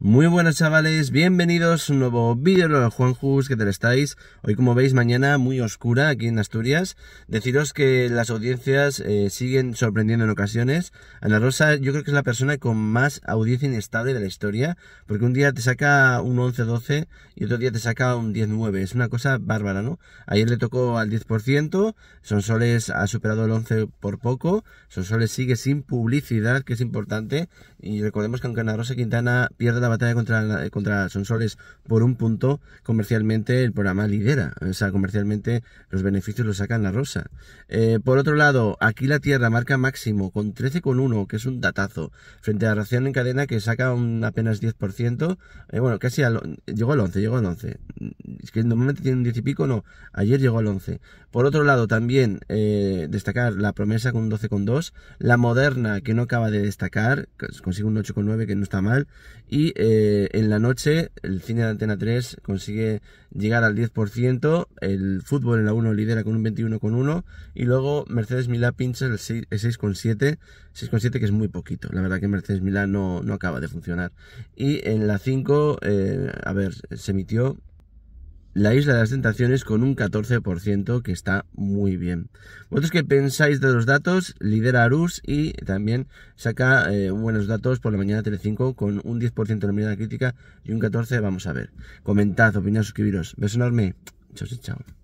Muy buenas chavales, bienvenidos a un nuevo vídeo de Juanjus, ¿qué tal estáis? Hoy como veis mañana muy oscura aquí en Asturias, deciros que las audiencias eh, siguen sorprendiendo en ocasiones, Ana Rosa yo creo que es la persona con más audiencia inestable de la historia, porque un día te saca un 11-12 y otro día te saca un 10-9, es una cosa bárbara, ¿no? Ayer le tocó al 10%, Sonsoles ha superado el 11 por poco, Sonsoles sigue sin publicidad, que es importante, y recordemos que aunque Ana Rosa Quintana pierda la batalla contra, contra Sonsores por un punto, comercialmente el programa lidera. O sea, comercialmente los beneficios los sacan la rosa. Eh, por otro lado, aquí la Tierra marca máximo con 13,1, que es un datazo, frente a la Ración en cadena que saca un apenas 10%. Eh, bueno, casi llegó al 11, llegó al 11 que normalmente tiene un 10 y pico, no, ayer llegó al 11. Por otro lado, también eh, destacar la promesa con un 12,2, la moderna que no acaba de destacar, consigue un 8,9 que no está mal, y eh, en la noche el cine de Antena 3 consigue llegar al 10%, el fútbol en la 1 lidera con un 21,1, y luego Mercedes Milá pincha el 6,7, 6,7 que es muy poquito, la verdad que Mercedes Milá no, acaba de funcionar. Y en la 5, eh, a ver, se emitió la isla de las tentaciones con un 14% que está muy bien. ¿Vosotros qué pensáis de los datos? Lidera Arus y también saca eh, buenos datos por la mañana Telecinco con un 10% de la mirada crítica y un 14% vamos a ver. Comentad, opinad, suscribiros. Beso enorme. Chao, chao.